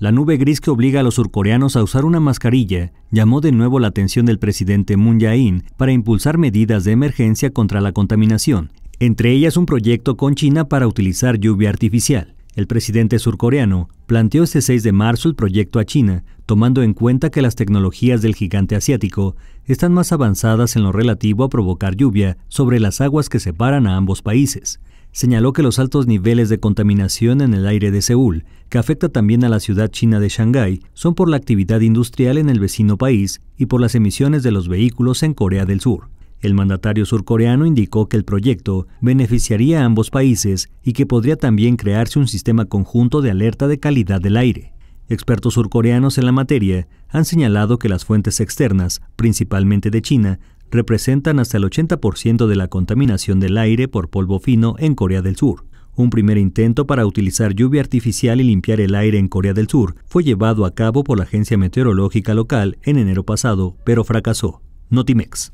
La nube gris que obliga a los surcoreanos a usar una mascarilla llamó de nuevo la atención del presidente Moon Jae-in para impulsar medidas de emergencia contra la contaminación, entre ellas un proyecto con China para utilizar lluvia artificial. El presidente surcoreano planteó este 6 de marzo el proyecto a China, tomando en cuenta que las tecnologías del gigante asiático están más avanzadas en lo relativo a provocar lluvia sobre las aguas que separan a ambos países señaló que los altos niveles de contaminación en el aire de Seúl, que afecta también a la ciudad china de Shanghái, son por la actividad industrial en el vecino país y por las emisiones de los vehículos en Corea del Sur. El mandatario surcoreano indicó que el proyecto beneficiaría a ambos países y que podría también crearse un sistema conjunto de alerta de calidad del aire. Expertos surcoreanos en la materia han señalado que las fuentes externas, principalmente de China, representan hasta el 80% de la contaminación del aire por polvo fino en Corea del Sur. Un primer intento para utilizar lluvia artificial y limpiar el aire en Corea del Sur fue llevado a cabo por la agencia meteorológica local en enero pasado, pero fracasó. Notimex.